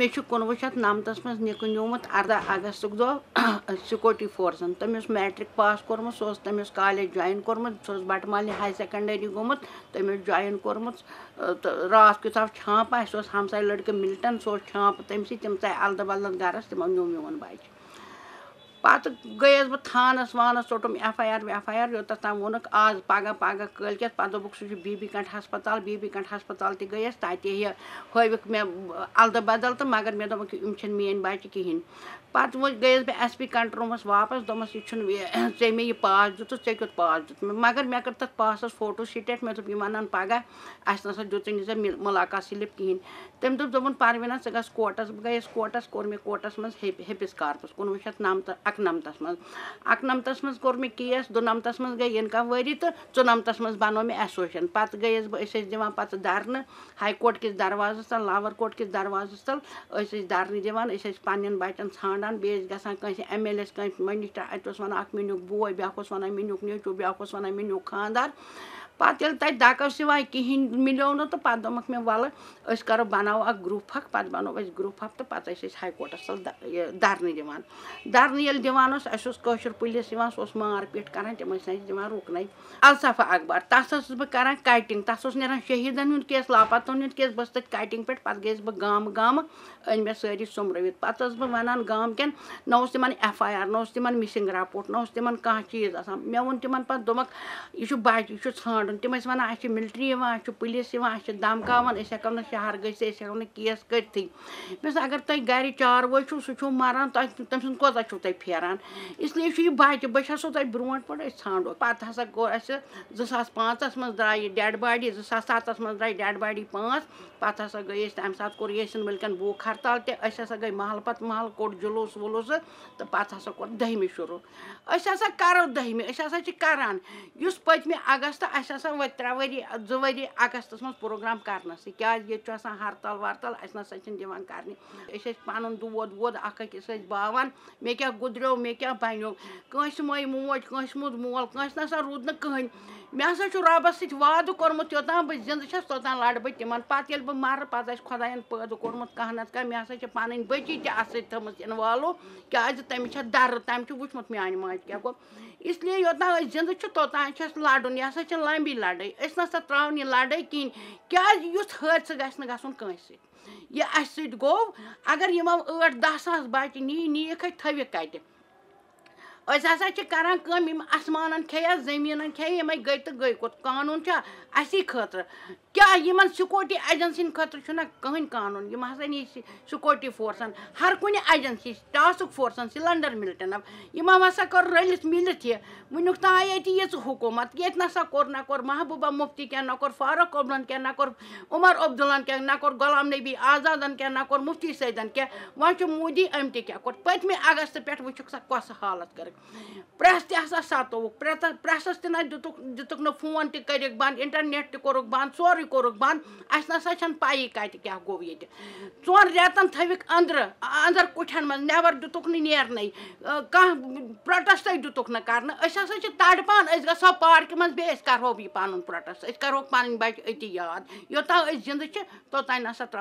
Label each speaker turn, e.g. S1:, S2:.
S1: مےٚ چھُ کُنوُہ شَتھ نَمتَس منٛز نِکہٕ نیوٗمُت اَرداہ اَگستُک دۄہ سِکوٹی فورسَن تٔمۍ اوس میٹرِک پاس کوٚرمُت سُہ اوس تٔمۍ اوس کالیج جویِن کوٚرمُت سُہ اوس بَٹہٕ مالنہِ ہاے سٮ۪کَنڈٔری گوٚمُت تٔمۍ اوس جویِن کوٚرمُت تہٕ راتھ کیُتھ آو چھانٛپ اَسہِ اوس ہمساے لٔڑکہٕ مِلٹَن سُہ اوس چھانٛپہٕ تٔمۍ سٕے تِم ژاے اَلدٕ بَلدَن گَرَس تِمو نیوٗ میون بَچہِ پَتہٕ گٔیَس بہٕ تھانَس وانَس ژوٚٹُم F I R F I R یوٚتَتھ تام ووٚنُکھ آز پَگاہ پَگاہ کٲلۍکٮ۪تھ پَتہٕ دوٚپُکھ سُہ چھُ بی بی کَنٛڈ ہَسپَتال بی بی کَنٛڈ ہَسپَتال تہِ گٔیَس تَتہِ یہِ ہٲوِکھ مےٚ اَلدٕ بَدل تہٕ مگر مےٚ دوٚپُکھ یِم چھِنہٕ میٛٲنۍ بَچہِ کِہیٖنۍ پَتہٕ وۄنۍ گٔیَس بہٕ ایس پی کَنٹرومَس واپَس دوٚپمَس یہِ چھُنہٕ ژےٚ مےٚ یہِ پاس دِتُتھ ژےٚ کیُتھ پاس دیُت مےٚ مگر مےٚ کٔر تَتھ پاسَس فوٹو سِٹیٹ مےٚ دوٚپ یِم اَنَن پَگاہ اَسہِ نہ سا دیُتُے نہٕ ژےٚ مُلاقات سِلِپ کِہیٖنۍ تٔمۍ دوٚپ دوٚپُن پَروینا ژٕ گژھ کوٹَس بہٕ گٔیَس کوٹَس کوٚر مےٚ کوٹَس منٛز ہیٚپِس کارپَس کُنوُہ شَتھ نَمتہٕ اَکنَمتھَس منٛز اَکنَمتھَس منٛز کوٚر مےٚ کیس دُنَمتھَس منٛز گٔے اِنکَم ؤری تہٕ ژُنَمتھَس منٛز بَنوو مےٚ ایسوسیشَن پَتہٕ گٔیَس بہٕ أسۍ ٲسۍ دِوان پَتہٕ دَرنہٕ ہاے کورٹ کِس دَروازَس تَل لوَر کورٹ کِس دَروازَس تَل أسۍ ٲسۍ دَرنہٕ دِوان أسۍ ٲسۍ پنٛنٮ۪ن بَچَن ژھانٛڈان بیٚیہِ ٲسۍ گژھان کٲنٛسہِ اٮ۪م اٮ۪ل اے کٲنٛسہِ مٔنِسٹَر اَتہِ اوس وَنان اَکھ میٚنیُک بوے بیٛاکھ اوس وَنان میٚنیُک نیٚچوٗ بیٛاکھ اوس وَنان میٚنیُک خاندار پَتہٕ ییٚلہِ تَتہِ دَکو سِواے کِہیٖنۍ مِلیو نہٕ تہٕ پَتہٕ دوٚپمَکھ مےٚ وَلہٕ أسۍ کَرو بَناوو اَکھ گرُپ اَکھ پَتہٕ بَنوو أسۍ گرُپ اَکھ تہٕ پَتہٕ ٲسۍ أسۍ ہاے کورٹَس تَل یہِ دَرنہٕ دِوان دَرنہٕ ییٚلہِ दिवान कशुर पुलिस यहाँ सह मार पीट कर तम दिवान रोकन अलसफा अकबर तस कान कटिंग तस नहीदन हूं केस लापतन हूं केस बस कटिंग पे पे गई बह ग अन मे सारी सुमरवित पस वन गाम कैन ना तम एफ आई आर ना तम मिसिंग रपोट ना तम कह चीज आ मे वो तम पोक यह यह झाँडन तम वन अच्छे मिल्ट्री अच्छ पुलिस अच्छे दमकान हम शहर गई हम केस कर अगर तुम गि चार चारवे सू मरान तुम सूद कौत फ پھیران اسلیے چھُ یہِ بَچہِ بہٕ چھَسو تۄہہِ برونٛٹھ پٮ۪ٹھ أسۍ ژھانٛڈو پَتہٕ ہَسا کوٚر اَسہِ زٕ ساس پانٛژَس منٛز درٛایہِ ڈٮ۪ڈ باڈی زٕ ساس سَتَس منٛز درٛایہِ ڈٮ۪ڈ باڈی پانٛژھ پَتہٕ ہَسا گٔے أسۍ تَمہِ ساتہٕ کوٚر یٲسِن مٔلکَن بوٗکھ ہڑتال تہِ أسۍ ہَسا گٔے محلہٕ پَتہٕ محلہٕ کوٚڑ جُلوٗس وُلوٗسہٕ تہٕ پَتہٕ ہَسا کوٚر دٔہمہِ شروع أسۍ ہَسا کَرو دٔہمہِ أسۍ ہَسا چھِ کَران یُس پٔتمہِ اَگستہٕ اَسہِ ہَسا وٲتۍ ترٛےٚ ؤری زٕ ؤری اَگستَس منٛز پرٛوگرام کَرنَسٕے کیٛازِ ییٚتہِ چھُ آسان ہڑتال وَرتال اَسہِ نَسا چھِنہٕ دِوان کَرنہِ أسۍ ٲسۍ پَنُن دود وود اَکھ أکِس ٲسۍ باوان مےٚ کیٛاہ گُدریو درٛاو مےٚ کیٛاہ بَنیو کٲنٛسہِ مٲے موج کٲنٛسہِ مُد مول کٲنٛسہِ نَسا روٗد نہٕ کٕہٕنۍ مےٚ ہَسا چھُ رۄبَس سۭتۍ وعدٕ کوٚرمُت یوٚتام بہٕ زِندٕ چھَس توٚتام لَڑٕ بہٕ تِمَن پَتہٕ ییٚلہِ بہٕ مَرٕ پَتہٕ آسہِ خۄدایَن پٲدٕ کوٚرمُت کانٛہہ نَتہٕ کانٛہہ مےٚ ہَسا چھِ پَنٕنۍ بٔچی تہِ اَتھ سۭتۍ تھٲمٕژ اِنوالو کیٛازِ تٔمِس چھےٚ دَرٕ تٔمۍ چھُ وٕچھمُت میٛانہِ ماجہِ کیٛاہ گوٚو اِسلیے یوٚتام أسۍ زِندٕ چھِ توٚتام چھِ اَسہِ لَڑُن یہِ ہَسا چھِ لَمبی لَڑٲے أسۍ سا ترٛاوَن یہِ لَڑٲے کِہیٖنۍ کیٛازِ یُتھ حٲدثہٕ گژھِ نہٕ گژھُن کٲنٛسہِ سۭتۍ یہِ اَسہِ سۭتۍ گوٚو اگر یِمو ٲٹھ دَہ ساس بَچہِ نی نیٖکھ أتھۍ تھٲوِکھ کَتہِ أسۍ ہَسا چھِ کَران کٲم یِم اَسمانَن کھیٚیا زٔمیٖنَن کھیٚیا یِمَے گٔے تہٕ گٔے کوٚت قانوٗن چھا اَسی خٲطرٕ کیٛاہ یِمَن سِکوٹی ایجَنسِیَن خٲطرٕ چھُنہ کٕہٕنۍ قانوٗن یِم ہَسا نی سِکوٹی فورسَن ہر کُنہِ ایجَنسی ٹاسٕک فورسَن سِلٮ۪نڈَر مِلٹَنَن یِمو ہَسا کوٚر رٔلِتھ مِلِتھ یہِ وٕنیُک تام ییٚتہِ ییٖژٕ حکوٗمت ییٚتہِ نَسا کوٚر نہ کوٚر محبوٗبہ مُفتی کینٛہہ نہ کوٚر فاروق عبدُلَن کینٛہہ نہ کوٚر عمر عبدُلَن کینٛہہ نہ کوٚر غلام نبی آزادَن کینٛہہ نہ کوٚر مُفتی سیدَن کینٛہہ وۄنۍ چھُ مودی أمۍ تہِ کیٛاہ کوٚر پٔتمہِ اَگستہٕ پٮ۪ٹھ وٕچھُکھ سا کۄسہٕ حالت کٔرٕکھ پرٛٮ۪س تہِ ہَسا سَتووُکھ پرٛٮ۪تھ پرٛٮ۪سَس تہِ نہ دِتُکھ دِتُکھ نہٕ فون تہِ کٔرِکھ بنٛد اِنٹَرنٮ۪ٹ تہِ کوٚرُکھ بنٛد سورُے کوٚرُکھ بنٛد اَسہِ نَسا چھَنہٕ پَیی کَتہِ کیٛاہ گوٚو ییٚتہِ ژۄن رٮ۪تَن تھٲوِکھ أنٛدرٕ أنٛدر کُٹھٮ۪ن منٛز نٮ۪بَر دِتُکھ نہٕ نیرنٕے کانٛہہ پرٛوٹَسٹَے دِتُکھ نہٕ کَرنہٕ أسۍ ہَسا چھِ تڑپان أسۍ گژھو پارکہِ منٛز بیٚیہِ أسۍ کَرہو یہِ پَنُن پرٛوٹَسٹ أسۍ کَرہوکھ پَنٕنۍ بَچہِ أتی یاد یوٚتام أسۍ زِندٕ چھِ توٚتام نہ سا